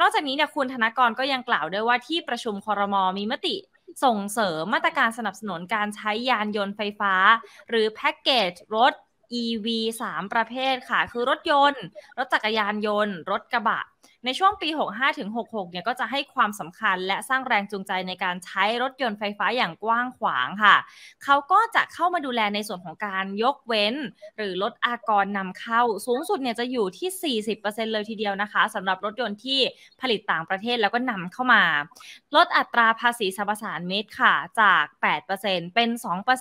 นอกจากนี้เนี่ยคุณธนกรก็ยังกล่าวด้วยว่าที่ประชุมคอรมอมีมติ ส่งเสริมมาตรการสนับสนุนการใช้ยานยนต์ไฟฟ้า หรือแพ็กเกจรถ EV 3ประเภทค่ะ คือรถยนต์ รถจักรยานยนต์ รถกระบะในช่วงปี 65-66 เนี่ยก็จะให้ความสำคัญและสร้างแรงจูงใจในการใช้รถยนต์ไฟฟ้าอย่างกว้างขวางค่ะ เขาก็จะเข้ามาดูแลในส่วนของการยกเว้น หรือลดอากรนำเข้า สูงสุดเนี่ยจะอยู่ที่ 40%เลยทีเดียวนะคะสำหรับรถยนต์ที่ผลิตต่างประเทศแล้วก็นำเข้ามา ลดอัตราภาษีสรรพสานเมตรค่ะจาก 8%เป็น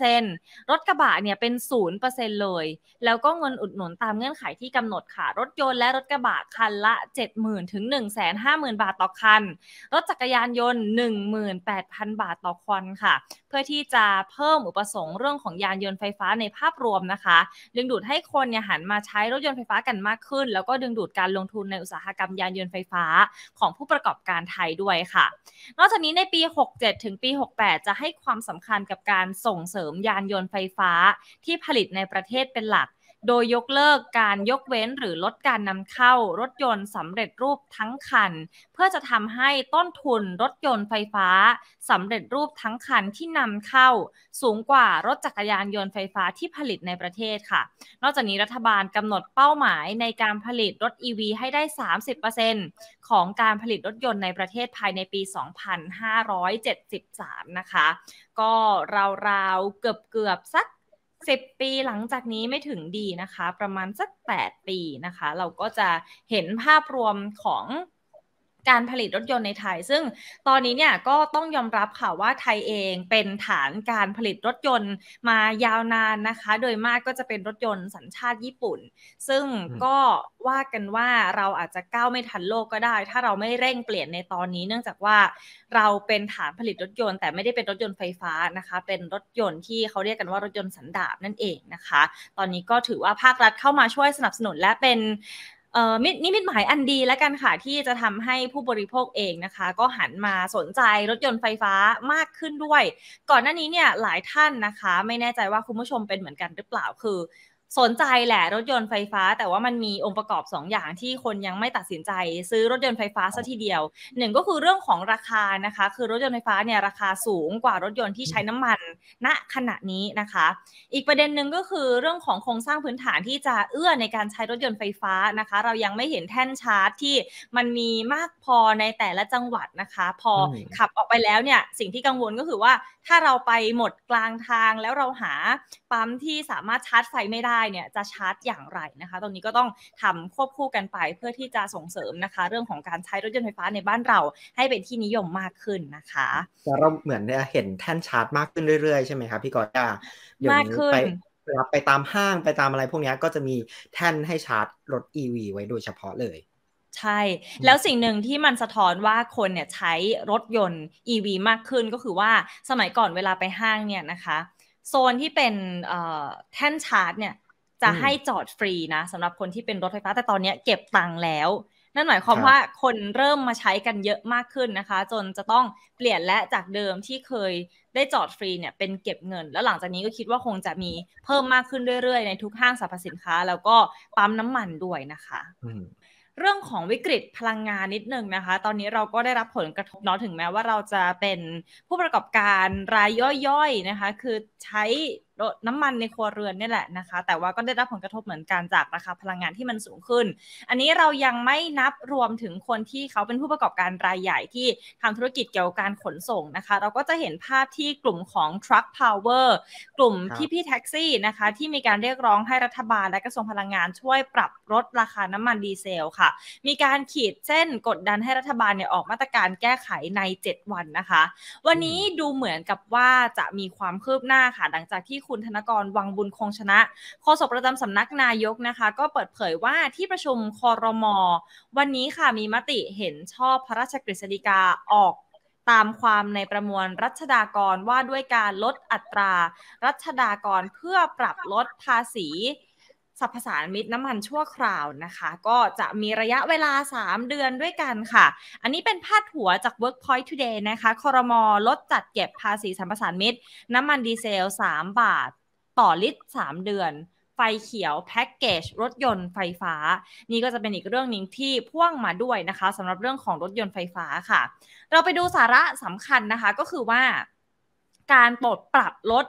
2%รถกระบะเนี่ยเป็น 0%เลยแล้วก็เงินอุดหนุนตามเงื่อนไขที่กำหนดค่ะ รถยนต์และรถกระบะคันละ 70,000ถึง 150,000 บาทต่อคัน รถจักรยานยนต์ 18,000 บาทต่อคนค่ะ เพื่อที่จะเพิ่มอุปสงค์เรื่องของยานยนต์ไฟฟ้าในภาพรวมนะคะ ดึงดูดให้คนเนี่ยหันมาใช้รถยนต์ไฟฟ้ากันมากขึ้น แล้วก็ดึงดูดการลงทุนในอุตสาหกรรมยานยนต์ไฟฟ้าของผู้ประกอบการไทยด้วยค่ะ นอกจากนี้ในปี 67 ถึงปี 68 จะให้ความสำคัญกับการส่งเสริมยานยนต์ไฟฟ้าที่ผลิตในประเทศเป็นหลักโดยยกเลิกการยกเว้นหรือลดการนำเข้ารถยนต์สำเร็จรูปทั้งคัน เพื่อจะทำให้ต้นทุนรถยนต์ไฟฟ้าสำเร็จรูปทั้งคันที่นำเข้าสูงกว่ารถจักรยานยนต์ไฟฟ้าที่ผลิตในประเทศค่ะ นอกจากนี้รัฐบาลกำหนดเป้าหมายในการผลิตรถ EV ให้ได้ 30%ของการผลิตรถยนต์ในประเทศภายในปี 2573 นะคะก็ราวๆเกือบเกือบสักสิบปีหลังจากนี้ไม่ถึงดีนะคะ ประมาณสักแปดปีนะคะ เราก็จะเห็นภาพรวมของการผลิตรถยนต์ในไทยซึ่งตอนนี้เนี่ยก็ต้องยอมรับค่ะว่าไทยเองเป็นฐานการผลิตรถยนต์มายาวนานนะคะ โดยมากก็จะเป็นรถยนต์สัญชาติญี่ปุ่น ซึ่งก็ว่ากันว่าเราอาจจะก้าวไม่ทันโลกก็ได้ ถ้าเราไม่เร่งเปลี่ยนในตอนนี้เนื่องจากว่าเราเป็นฐานผลิตรถยนต์ แต่ไม่ได้เป็นรถยนต์ไฟฟ้านะคะ เป็นรถยนต์ที่เขาเรียกกันว่ารถยนต์สันดาปนั่นเองนะคะ ตอนนี้ก็ถือว่าภาครัฐเข้ามาช่วยสนับสนุนและเป็นนิมิตหมายอันดีและกันค่ะที่จะทำให้ผู้บริโภคเองนะคะ ก็หันมาสนใจรถยนต์ไฟฟ้ามากขึ้นด้วย ก่อนหน้านี้เนี่ยหลายท่านนะคะ ไม่แน่ใจว่าคุณผู้ชมเป็นเหมือนกันหรือเปล่าคือสนใจแหละรถยนต์ไฟฟ้า แต่ว่ามันมีองค์ประกอบ2ออย่างที่คนยังไม่ตัดสินใจ ซื้อรถยนต์ไฟฟ้าซะทีเดียวหนึ่งก็คือเรื่องของราคานะคะ คือรถยนต์ไฟฟ้าเนี่ยราคาสูงกว่ารถยนต์ที่ใช้น้ำมัน ณขณะนี้นะคะ อีกประเด็นหนึ่งก็คือเรื่องของโครงสร้างพื้นฐานที่จะเอื้อในการใช้รถยนต์ไฟฟ้านะคะ เรายังไม่เห็นแท่นชาร์จที่มันมีมากพอในแต่ละจังหวัดนะคะ พอขับออกไปแล้วเนี่ยสิ่งที่กังวลก็คือว่าถ้าเราไปหมดกลางทางแล้วเราหาปั๊มที่สามารถชาร์จไฟไม่ได้เนี่ยจะชาร์จอย่างไรนะคะตรงนี้ก็ต้องทำควบคู่กันไปเพื่อที่จะส่งเสริมนะคะเรื่องของการใช้รถยนต์ไฟฟ้าในบ้านเราให้เป็นที่นิยมมากขึ้นนะคะแต่เราเหมือนเห็นแท่นชาร์จมากขึ้นเรื่อย ๆใช่ไหมครับพี่กอย้ามากขึ้นเวาไปตามห้างไปตามอะไรพวกนี้ก็จะมีแท่นให้ชาร์จรถ EV ไว้โดยเฉพาะเลย ใช่ แล้วสิ่งหนึ่งที่มันสะท้อนว่าคนเนี่ยใช้รถยนต์ EV มากขึ้นก็คือว่าสมัยก่อนเวลาไปห้างเนี่ยนะคะโซนที่เป็นแท่นชาร์จเนี่ยจะให้จอดฟรีนะสำหรับคนที่เป็นรถไฟฟ้าแต่ตอนนี้เก็บตังค์แล้วนั่นหมายความว่าคนเริ่มมาใช้กันเยอะมากขึ้นนะคะ จนจะต้องเปลี่ยนและจากเดิมที่เคยได้จอดฟรีเนี่ยเป็นเก็บเงิน แล้วหลังจากนี้ก็คิดว่าคงจะมีเพิ่มมากขึ้นเรื่อยๆ ในทุกห้างสรรพสินค้าแล้วก็ปั๊มน้ำมันด้วยนะคะเรื่องของวิกฤตพลังงานนิดนึงนะคะ ตอนนี้เราก็ได้รับผลกระทบเนาะถึงแม้ว่าเราจะเป็นผู้ประกอบการรายย่อยๆนะคะ คือใช้น้ำมันในครัวเรือนนี่แหละนะคะ แต่ว่าก็ได้รับผลกระทบเหมือนกันจากราคาพลังงานที่มันสูงขึ้น อันนี้เรายังไม่นับรวมถึงคนที่เขาเป็นผู้ประกอบการรายใหญ่ที่ทำธุรกิจเกี่ยวกับการขนส่งนะคะ เราก็จะเห็นภาพที่กลุ่มของ Truck Power กลุ่มพี่พี่แท็กซี่นะคะ ที่มีการเรียกร้องให้รัฐบาล และกระทรวงพลังงานช่วยปรับลดราคาน้ำมันดีเซลค่ะมีการขีดเส้น กดดันให้รัฐบาลเนี่ยออกมาตรการแก้ไขใน 7 วันนะคะ วันนี้ดูเหมือนกับว่าจะมีความคืบหน้าค่ะ หลังจากที่คุณธนกรวังบุญคงชนะโฆษกประจำสำนักนายกนะคะ ก็เปิดเผยว่าที่ประชุมคอรมอวันนี้ค่ะมีมติเห็นชอบพระราชกฤษฎีกาออก ตามความในประมวลรัชดากรว่าด้วยการลดอัตรารัชดากร เพื่อปรับลดภาษีสรรพสารมิตรน้ำมันชั่วคราวนะคะ ก็จะมีระยะเวลา 3 เดือนด้วยกันค่ะ อันนี้เป็นพาดหัวจาก Workpoint Today นะคะคอรมอลดจัดเก็บภาษีสรรพสารมิตรน้ำมันดีเซล 3 บาท ต่อลิตร 3 เดือน ไฟเขียวแพ็กเกจรถยนต์ไฟฟ้า นี่ก็จะเป็นอีกเรื่องหนึ่งที่พ่วงมาด้วยนะคะสำหรับเรื่องของรถยนต์ไฟฟ้าค่ะ เราไปดูสาระสำคัญนะคะก็คือว่า การปลดปรับลด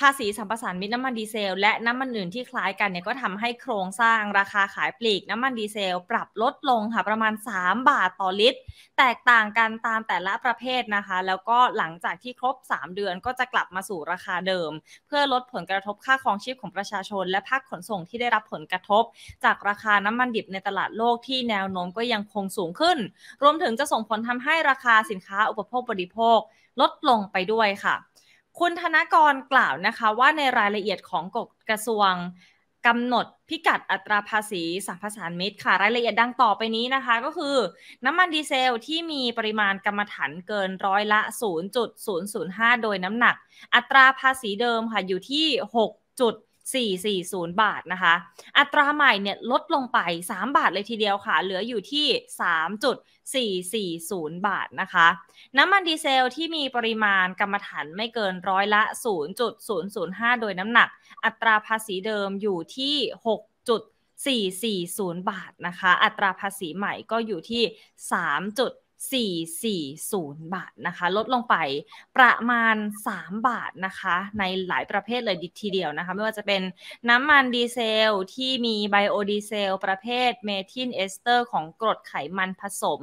ภาษีสัมปทานมิตรน้ำมันดีเซลและน้ำมันอื่นที่คล้ายกันเนี่ยก็ทำให้โครงสร้างราคาขายปลีกน้ำมันดีเซลปรับลดลงค่ะประมาณ 3 บาทต่อลิตรแตกต่างกันตามแต่ละประเภทนะคะแล้วก็หลังจากที่ครบ 3 เดือนก็จะกลับมาสู่ราคาเดิม เพื่อลดผลกระทบค่าครองชีพของประชาชนและภาคขนส่งที่ได้รับผลกระทบจากราคาน้ำมันดิบในตลาดโลกที่แนวโน้มก็ยังคงสูงขึ้น รวมถึงจะส่งผลทำให้ราคาสินค้าอุปโภคบริโภค ลดลงไปด้วยค่ะคุณธนกรกล่าวนะคะว่าในรายละเอียดของกฎกระทรวงกำหนดพิกัดอัตราภาษีสรรพสานมิตรค่ะ รายละเอียดดังต่อไปนี้นะคะก็คือน้ำมันดีเซลที่มีปริมาณกรรมถันเกินร้อยละ 0.005 โดยน้ำหนักอัตราภาษีเดิมค่ะอยู่ที่6 440 บาทนะคะ อัตราใหม่เนี่ยลดลงไป 3 บาทเลยทีเดียวค่ะ เหลืออยู่ที่ 3.440 บาทนะคะ น้ำมันดีเซลที่มีปริมาณกรรมฐานไม่เกินร้อยละ 0.005 โดยน้ำหนัก อัตราภาษีเดิมอยู่ที่ 6.440 บาทนะคะ อัตราภาษีใหม่ก็อยู่ที่3 440 บาทนะคะลดลงไปประมาณ 3 บาทนะคะในหลายประเภทเลยดทีเดียวนะคะไม่ว่าจะเป็นน้ำมันดีเซลที่มีไบโอดีเซลประเภทเมทิลเอสเตอร์ ของกรดไขมันผสม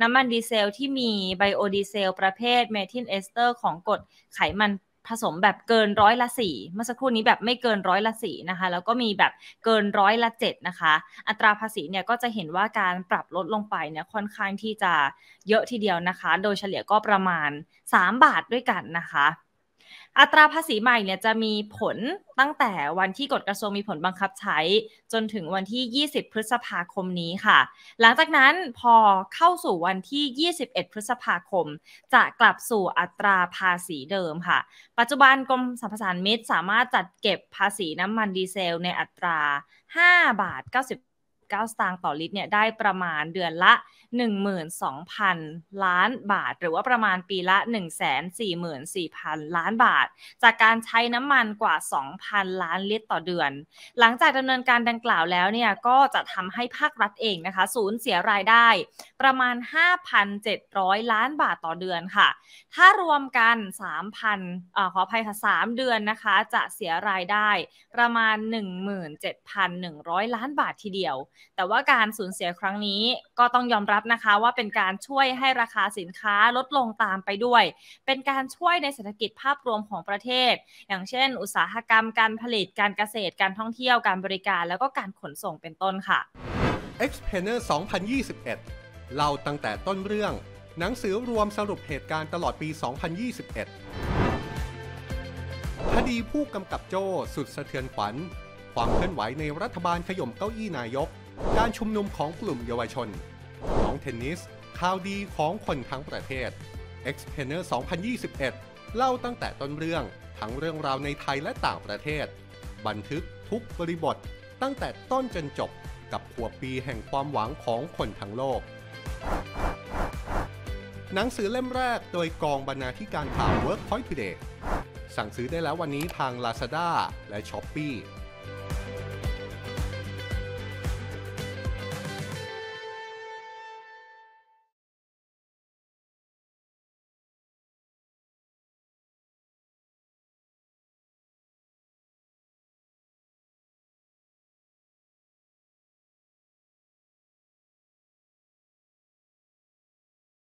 น้ำมันดีเซลที่มีไบโอดีเซลประเภทเมทิลเอสเตอร์ ของกรดไขมันผสมแบบเกินร้อยละสี่เมื่อสักครู่นี้แบบไม่เกินร้อยละสี่นะคะ แล้วก็มีแบบเกินร้อยละเจ็ดนะคะ อัตราภาษีเนี่ยก็จะเห็นว่าการปรับลดลงไปเนี่ยค่อนข้างที่จะเยอะทีเดียวนะคะ โดยเฉลี่ยก็ประมาณ 3 บาทด้วยกันนะคะอัตราภาษีใหม่เนี่ยจะมีผลตั้งแต่วันที่กฎกระทรวงมีผลบังคับใช้ จนถึงวันที่ 20 พฤษภาคมนี้ค่ะ หลังจากนั้นพอเข้าสู่วันที่ 21 พฤษภาคม จะกลับสู่อัตราภาษีเดิมค่ะ ปัจจุบันกรมสรรพสานมิตรสามารถจัดเก็บภาษีน้ำมันดีเซลในอัตรา 5 บาท90 9สตางค์ต่อลิตรเนี่ยได้ประมาณเดือนละ 12,000 ล้านบาท หรือว่าประมาณปีละ144,000 ล้านบาท จากการใช้น้ำมันกว่า 2,000 ล้านลิตรต่อเดือน หลังจากดำเนินการดังกล่าวแล้วเนี่ยก็จะทำให้ภาครัฐเองนะคะสูญเสียรายได้ประมาณ 5,700 ล้านบาทต่อเดือนค่ะ ถ้ารวมกัน 3,000อขออภัยค่ะ3เดือนนะคะจะเสียรายได้ประมาณ 17,100 ล้านบาททีเดียวแต่ว่าการสูญเสียครั้งนี้ก็ต้องยอมรับนะคะว่าเป็นการช่วยให้ราคาสินค้าลดลงตามไปด้วย เป็นการช่วยในเศรษฐกิจภาพรวมของประเทศ อย่างเช่นอุตสาหกรรมการผลิตการเกษตรการท่องเที่ยวการบริการแล้วก็การขนส่งเป็นต้นค่ะ e x p a n e r 2021เราตั้งแต่ต้นเรื่อง หนังสือรวมสรุปเหตุการณ์ตลอดปี 2021คดีผู้กำกับโจ้สุดสะเทือนขวัญ ความเคลื่อนไหวในรัฐบาลขย่มเก้าอี้นายกการชุมนุมของกลุ่มเยาวชน ของเทนนิส ข่าวดีของคนทั้งประเทศ x p e n e r 2021 เล่าตั้งแต่ต้นเรื่อง ทั้งเรื่องราวในไทยและต่างประเทศ บันทึกทุกบริบท ตั้งแต่ต้นจนจบ กับขวบปีแห่งความหวังของคนทั้งโลก หนังสือเล่มแรกโดยกองบรรณาธิการข่าว Workpoint Today สั่งซื้อได้แล้ววันนี้ทาง Lazada และ Shopee